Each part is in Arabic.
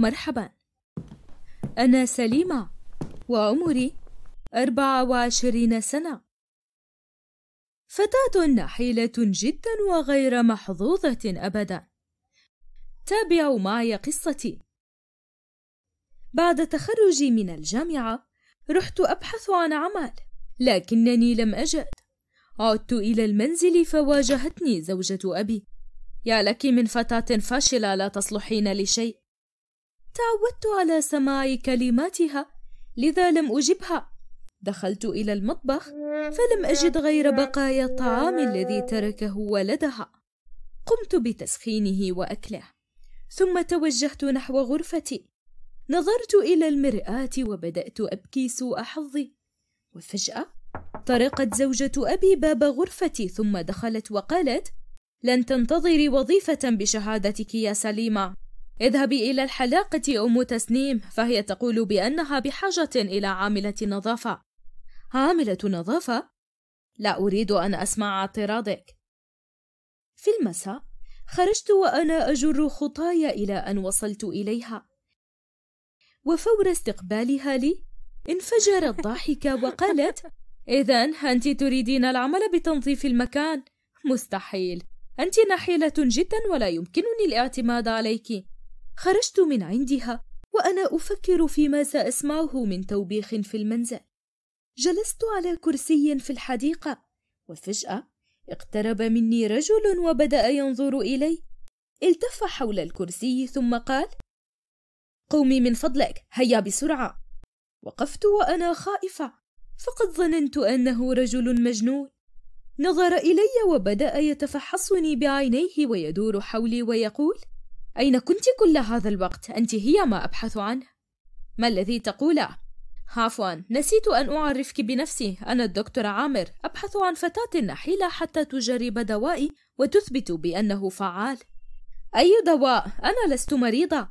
مرحبا أنا سليمة وعمري أربعة وعشرين سنة فتاة نحيلة جدا وغير محظوظة أبدا تابعوا معي قصتي بعد تخرجي من الجامعة رحت أبحث عن عمل لكنني لم أجد عدت إلى المنزل فواجهتني زوجة أبي يا لك من فتاة فاشلة لا تصلحين لشيء تعودت على سماع كلماتها لذا لم أجبها دخلت إلى المطبخ فلم أجد غير بقايا الطعام الذي تركه ولدها قمت بتسخينه وأكله ثم توجهت نحو غرفتي نظرت إلى المرآة وبدأت أبكي سوء حظي وفجأة طرقت زوجة أبي باب غرفتي ثم دخلت وقالت لن تنتظري وظيفة بشهادتك يا سليمة اذهبي إلى الحلاقة أم تسنيم فهي تقول بأنها بحاجة إلى عاملة نظافة عاملة نظافة؟ لا أريد أن أسمع اعتراضك في المساء خرجت وأنا أجر خطاي إلى أن وصلت إليها وفور استقبالها لي انفجرت ضاحكة وقالت إذا أنت تريدين العمل بتنظيف المكان مستحيل أنت نحيلة جدا ولا يمكنني الاعتماد عليك خرجت من عندها وأنا أفكر فيما سأسمعه من توبيخ في المنزل جلست على كرسي في الحديقة وفجأة اقترب مني رجل وبدأ ينظر إلي التف حول الكرسي ثم قال قومي من فضلك هيا بسرعة وقفت وأنا خائفة فقد ظننت أنه رجل مجنون نظر إلي وبدأ يتفحصني بعينيه ويدور حولي ويقول أين كنت كل هذا الوقت؟ أنت هي ما أبحث عنه. ما الذي تقوله؟ عفوا، نسيت أن أعرفك بنفسي، أنا الدكتور عامر، أبحث عن فتاة نحيلة حتى تجرب دوائي وتثبت بأنه فعال. أي دواء؟ أنا لست مريضة.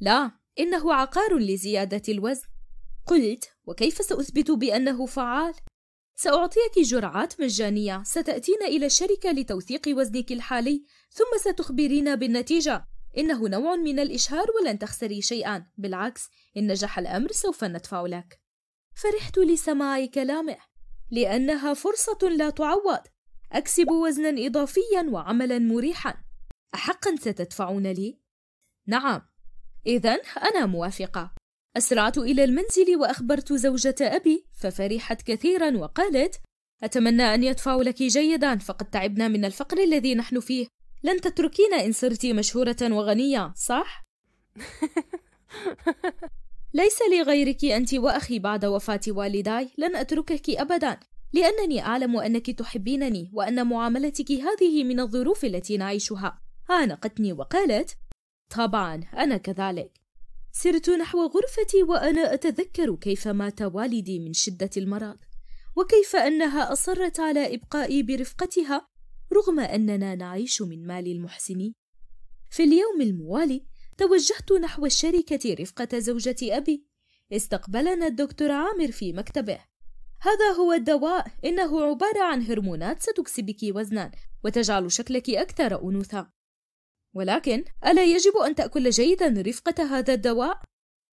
لا، إنه عقار لزيادة الوزن. قلت، وكيف سأثبت بأنه فعال؟ سأعطيك جرعات مجانية، ستأتين إلى الشركة لتوثيق وزنك الحالي، ثم ستخبرين بالنتيجة. إنه نوع من الإشهار ولن تخسري شيئا بالعكس إن نجح الأمر سوف ندفع لك فرحت لسماع كلامه لأنها فرصة لا تعوض أكسب وزنا إضافيا وعملا مريحا أحقا ستدفعون لي؟ نعم إذا أنا موافقة أسرعت إلى المنزل وأخبرت زوجة أبي ففرحت كثيرا وقالت أتمنى أن يدفعوا لك جيدا فقد تعبنا من الفقر الذي نحن فيه لن تتركينا إن صرت مشهورة وغنية صح؟ ليس لي غيرك أنت وأخي بعد وفاة والداي لن أتركك أبدا لأنني أعلم أنك تحبينني وأن معاملتك هذه من الظروف التي نعيشها عانقتني آه، وقالت طبعا أنا كذلك سرت نحو غرفتي وأنا أتذكر كيف مات والدي من شدة المرض وكيف أنها أصرت على إبقائي برفقتها رغم أننا نعيش من مال المحسن في اليوم الموالي توجهت نحو الشركة رفقة زوجة أبي استقبلنا الدكتور عامر في مكتبه هذا هو الدواء إنه عبارة عن هرمونات ستكسبك وزنا وتجعل شكلك أكثر أنوثة ولكن ألا يجب أن تأكل جيدا رفقة هذا الدواء؟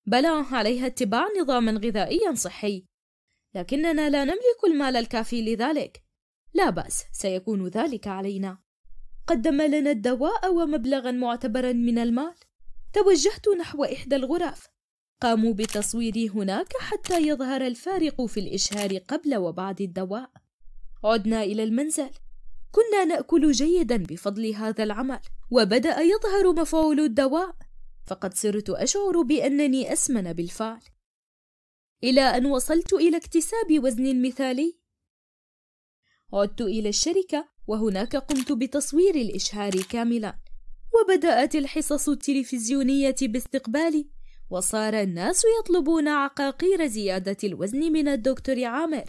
بلى عليها اتباع نظام غذائي صحي لكننا لا نملك المال الكافي لذلك لا بأس سيكون ذلك علينا قدم لنا الدواء ومبلغا معتبرا من المال توجهت نحو إحدى الغرف قاموا بتصويري هناك حتى يظهر الفارق في الإشهار قبل وبعد الدواء عدنا إلى المنزل كنا نأكل جيدا بفضل هذا العمل وبدأ يظهر مفعول الدواء فقد صرت أشعر بأنني أسمن بالفعل إلى أن وصلت إلى اكتساب وزن مثالي عدت إلى الشركة وهناك قمت بتصوير الإشهار كاملا وبدأت الحصص التلفزيونية باستقبالي وصار الناس يطلبون عقاقير زيادة الوزن من الدكتور عامر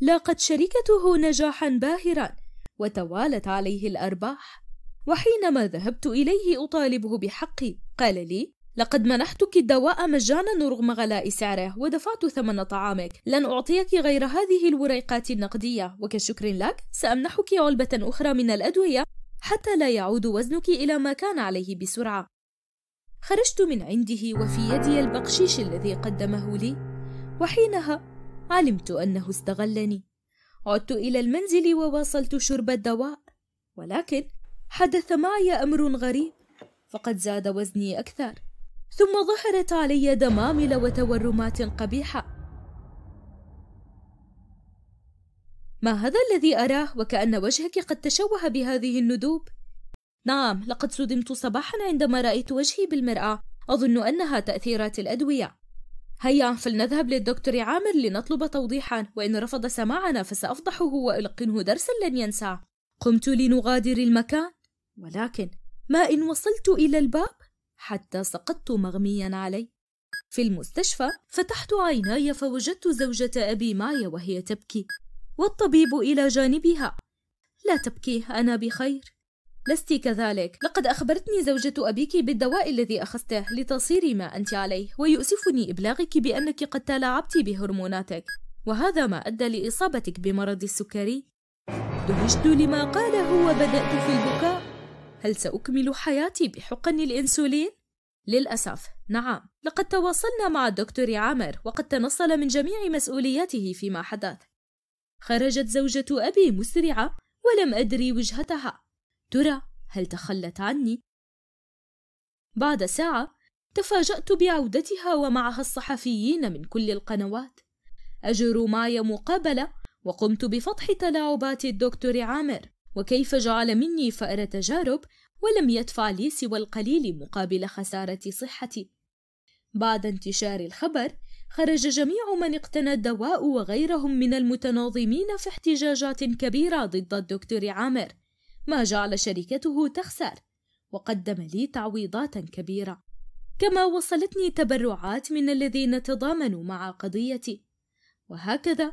لاقت شركته نجاحا باهرا وتوالت عليه الأرباح وحينما ذهبت إليه أطالبه بحقي قال لي لقد منحتك الدواء مجانا رغم غلاء سعره ودفعت ثمن طعامك لن أعطيك غير هذه الوريقات النقدية وكشكر لك سأمنحك علبة أخرى من الأدوية حتى لا يعود وزنك إلى ما كان عليه بسرعة خرجت من عنده وفي يدي البقشيش الذي قدمه لي وحينها علمت أنه استغلني عدت إلى المنزل وواصلت شرب الدواء ولكن حدث معي أمر غريب فقد زاد وزني أكثر ثم ظهرت علي دمامل وتورمات قبيحة ما هذا الذي أراه وكأن وجهك قد تشوه بهذه الندوب؟ نعم لقد صدمت صباحا عندما رأيت وجهي بالمرآة أظن أنها تأثيرات الأدوية هيا فلنذهب للدكتور عامر لنطلب توضيحا وإن رفض سماعنا فسأفضحه وألقنه درسا لن ينساه قمت لنغادر المكان ولكن ما إن وصلت إلى الباب حتى سقطت مغميا علي في المستشفى فتحت عيناي فوجدت زوجة أبي معي وهي تبكي والطبيب إلى جانبها لا تبكي أنا بخير لست كذلك لقد أخبرتني زوجة أبيك بالدواء الذي أخذته لتصيري ما أنت عليه ويؤسفني إبلاغك بأنك قد تلاعبت بهرموناتك وهذا ما أدى لإصابتك بمرض السكري دهشت لما قاله وبدأت في البكاء هل سأكمل حياتي بحقن الإنسولين؟ للأسف نعم لقد تواصلنا مع الدكتور عامر وقد تنصل من جميع مسؤولياته فيما حدث خرجت زوجة أبي مسرعة ولم أدري وجهتها ترى هل تخلت عني؟ بعد ساعة تفاجأت بعودتها ومعها الصحفيين من كل القنوات أجروا معي مقابلة وقمت بفتح تلاعبات الدكتور عامر وكيف جعل مني فأر تجارب ولم يدفع لي سوى القليل مقابل خسارة صحتي. بعد انتشار الخبر، خرج جميع من اقتنى الدواء وغيرهم من المتناظمين في احتجاجات كبيرة ضد الدكتور عامر، ما جعل شركته تخسر، وقدم لي تعويضات كبيرة. كما وصلتني تبرعات من الذين تضامنوا مع قضيتي. وهكذا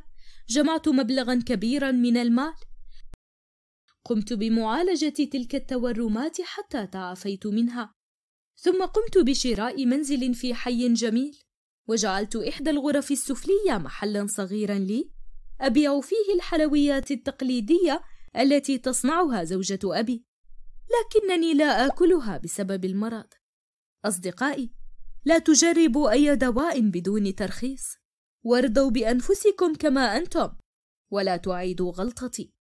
جمعت مبلغا كبيرا من المال قمت بمعالجة تلك التورمات حتى تعافيت منها ثم قمت بشراء منزل في حي جميل وجعلت إحدى الغرف السفلية محلا صغيرا لي أبيع فيه الحلويات التقليدية التي تصنعها زوجة أبي لكنني لا آكلها بسبب المرض أصدقائي لا تجربوا أي دواء بدون ترخيص وارضوا بأنفسكم كما أنتم ولا تعيدوا غلطتي